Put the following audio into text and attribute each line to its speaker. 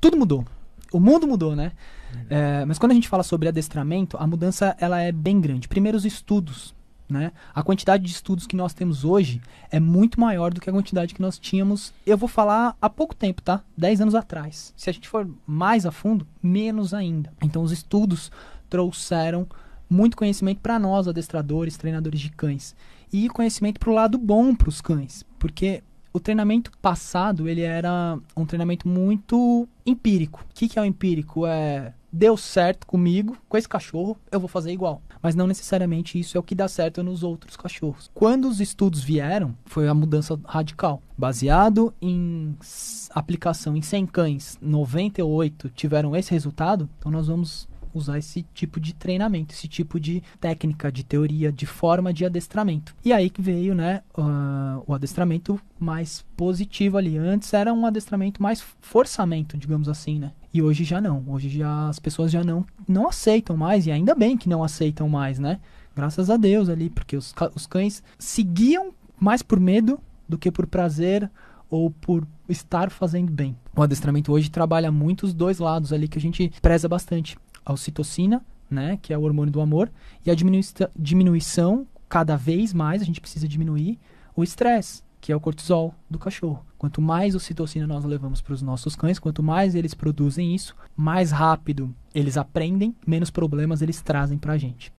Speaker 1: tudo mudou. O mundo mudou, né? É, mas quando a gente fala sobre adestramento, a mudança ela é bem grande. Primeiro, os estudos. Né? A quantidade de estudos que nós temos hoje é muito maior do que a quantidade que nós tínhamos, eu vou falar há pouco tempo, tá? 10 anos atrás. Se a gente for mais a fundo, menos ainda. Então, os estudos trouxeram muito conhecimento para nós, adestradores, treinadores de cães. E conhecimento para o lado bom para os cães, porque o treinamento passado, ele era um treinamento muito empírico. O que, que é o empírico? É deu certo comigo, com esse cachorro, eu vou fazer igual. Mas não necessariamente isso é o que dá certo nos outros cachorros. Quando os estudos vieram, foi a mudança radical. Baseado em aplicação em 100 cães, 98 tiveram esse resultado, então nós vamos usar esse tipo de treinamento, esse tipo de técnica, de teoria, de forma de adestramento. E aí que veio, né, uh, o adestramento mais positivo ali. Antes era um adestramento mais forçamento, digamos assim, né? E hoje já não. Hoje já as pessoas já não não aceitam mais e ainda bem que não aceitam mais, né? Graças a Deus ali, porque os, os cães seguiam mais por medo do que por prazer ou por estar fazendo bem. O adestramento hoje trabalha muito os dois lados ali que a gente preza bastante ocitocina, né, que é o hormônio do amor, e a diminuição, diminuição cada vez mais, a gente precisa diminuir o estresse, que é o cortisol do cachorro. Quanto mais ocitocina nós levamos para os nossos cães, quanto mais eles produzem isso, mais rápido eles aprendem, menos problemas eles trazem para a gente.